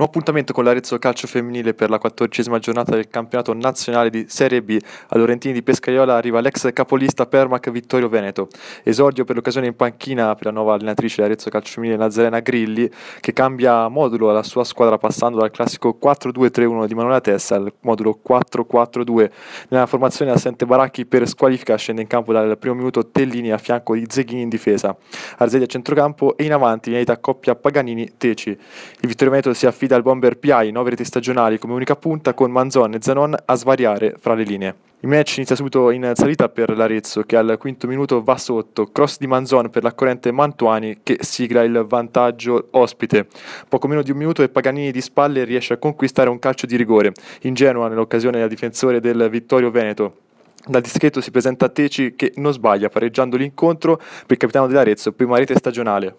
Nuovo appuntamento con l'Arezzo Calcio Femminile per la quattordicesima giornata del campionato nazionale di Serie B. A Lorentini di Pescaiola arriva l'ex capolista Permac Vittorio Veneto. Esordio per l'occasione in panchina per la nuova allenatrice dell'Arezzo Calcio Femminile Nazarena Grilli, che cambia modulo alla sua squadra passando dal classico 4-2-3-1 di Manuela Tessa al modulo 4-4-2. Nella formazione assente Baracchi per squalifica scende in campo dal primo minuto Tellini a fianco di Zeghini in difesa. Arzedia a centrocampo e in avanti in aita coppia Paganini-Teci. Il Vittorio Veneto si affida guida il bomber PI 9 reti stagionali come unica punta con Manzon e Zanon a svariare fra le linee. Il match inizia subito in salita per l'Arezzo che al quinto minuto va sotto, cross di Manzon per l'accorrente Mantuani che sigla il vantaggio ospite. Poco meno di un minuto e Paganini di spalle riesce a conquistare un calcio di rigore, ingenua nell'occasione al difensore del Vittorio Veneto. Dal dischetto si presenta Teci che non sbaglia pareggiando l'incontro per il capitano dell'Arezzo, prima rete stagionale.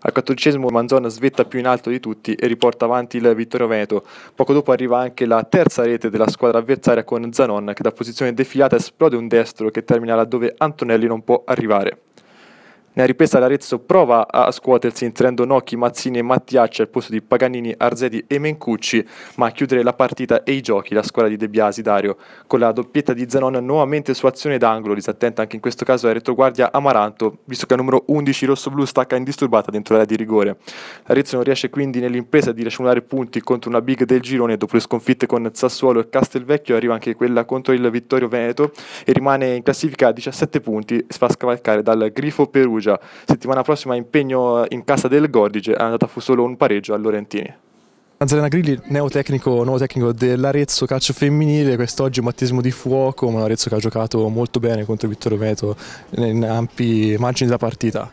Al quattordicesimo Manzon svetta più in alto di tutti e riporta avanti il Vittorio Veneto. Poco dopo arriva anche la terza rete della squadra avversaria con Zanon che da posizione defilata esplode un destro che termina laddove Antonelli non può arrivare. Nella ripresa l'Arezzo prova a scuotersi inserendo Nocchi, Mazzini e Mattiacci al posto di Paganini, Arzedi e Mencucci, ma a chiudere la partita e i giochi la squadra di De Biasi Dario con la doppietta di Zanon nuovamente su azione d'angolo, disattenta anche in questo caso la retroguardia Amaranto, visto che al numero 11 rossoblù stacca indisturbata dentro l'area di rigore. L'Arezzo non riesce quindi nell'impresa di racimolare punti contro una big del girone dopo le sconfitte con Sassuolo e Castelvecchio arriva anche quella contro il Vittorio Veneto e rimane in classifica a 17 punti, si fa scavalcare dal Grifo Perugia già. Settimana prossima impegno eh, in casa del Gordice, è andata fu solo un pareggio a Lorentini. Anzalena Grilli, neotecnico, nuovo tecnico dell'Arezzo Calcio Femminile, quest'oggi un battesimo di fuoco, ma l'Arezzo che ha giocato molto bene contro Vittorio Veto in ampi margini della partita.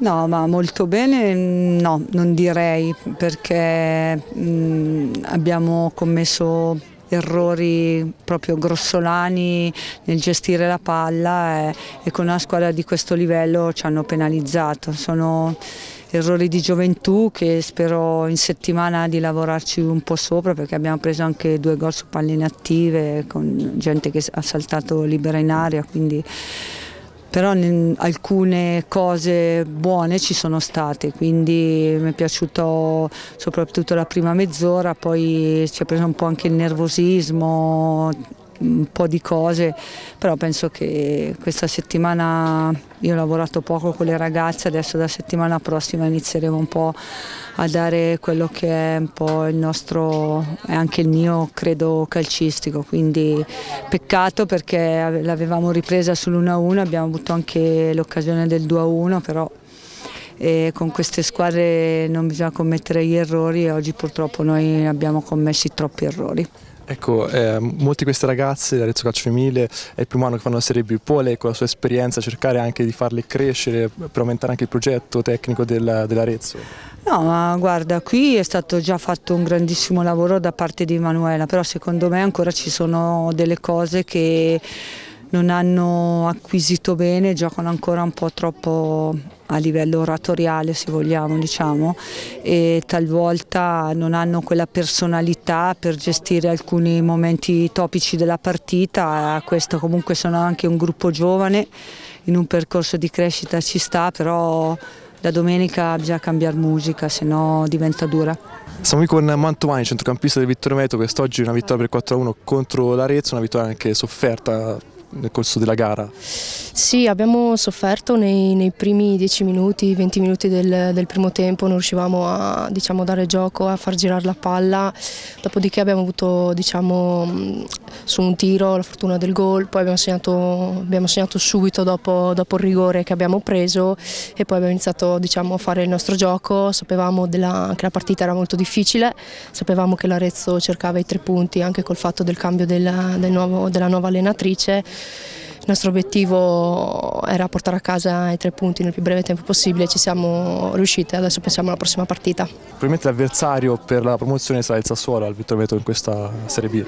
No, ma molto bene no, non direi perché mh, mm, abbiamo commesso errori proprio grossolani nel gestire la palla e, e con una squadra di questo livello ci hanno penalizzato. Sono errori di gioventù che spero in settimana di lavorarci un po' sopra perché abbiamo preso anche due gol su palline attive con gente che ha saltato libera in aria, quindi però alcune cose buone ci sono state, quindi mi è piaciuto soprattutto la prima mezz'ora, poi ci ha preso un po' anche il nervosismo, un po' di cose, però penso che questa settimana io ho lavorato poco con le ragazze, adesso la settimana prossima inizieremo un po' a dare quello che è un po' il nostro è anche il mio credo calcistico, quindi peccato perché l'avevamo ripresa sull'1-1, abbiamo avuto anche l'occasione del 2-1, però e con queste squadre non bisogna commettere gli errori e oggi purtroppo noi abbiamo commesso troppi errori. Ecco, eh, molte di queste ragazze dell'Arezzo Calcio Femminile è il primo anno che fanno la Serie B, può lei con la sua esperienza cercare anche di farle crescere per aumentare anche il progetto tecnico del, dell'Arezzo? No, ma guarda, qui è stato già fatto un grandissimo lavoro da parte di Emanuela, però secondo me ancora ci sono delle cose che non hanno acquisito bene, giocano ancora un po' troppo a livello oratoriale se vogliamo diciamo e talvolta non hanno quella personalità per gestire alcuni momenti topici della partita, questo comunque sono anche un gruppo giovane, in un percorso di crescita ci sta però la domenica bisogna cambiare musica, se no diventa dura. Siamo qui con Mantovani, centrocampista del Vittorio Meto, quest'oggi una vittoria per 4-1 contro l'Arezzo, una vittoria anche sofferta nel corso della gara? Sì, abbiamo sofferto nei, nei primi 10 minuti, 20 minuti del, del, primo tempo, non riuscivamo a diciamo, dare gioco, a far girare la palla, dopodiché abbiamo avuto diciamo, su un tiro la fortuna del gol, poi abbiamo segnato, abbiamo segnato subito dopo, dopo, il rigore che abbiamo preso e poi abbiamo iniziato diciamo, a fare il nostro gioco, sapevamo della, che la partita era molto difficile, sapevamo che l'Arezzo cercava i tre punti anche col fatto del cambio della, del nuovo, della nuova allenatrice il nostro obiettivo era portare a casa i tre punti nel più breve tempo possibile, ci siamo riusciti, adesso pensiamo alla prossima partita. Probabilmente l'avversario per la promozione sarà il Sassuolo al Vittorio Veto in questa Serie B.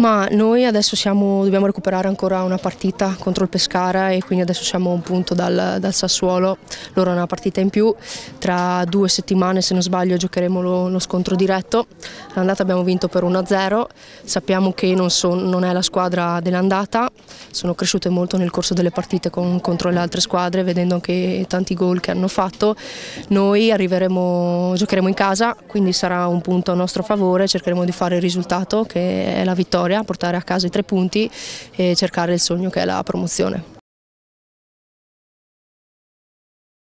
Ma noi adesso siamo, dobbiamo recuperare ancora una partita contro il Pescara e quindi adesso siamo a un punto dal, dal Sassuolo, loro hanno una partita in più, tra due settimane se non sbaglio giocheremo lo, lo scontro diretto, l'andata abbiamo vinto per 1-0, sappiamo che non, so, non, è la squadra dell'andata, sono cresciute molto nel corso delle partite con, contro le altre squadre, vedendo anche tanti gol che hanno fatto, noi giocheremo in casa, quindi sarà un punto a nostro favore, cercheremo di fare il risultato che è la vittoria, portare a casa i tre punti e cercare il sogno che è la promozione.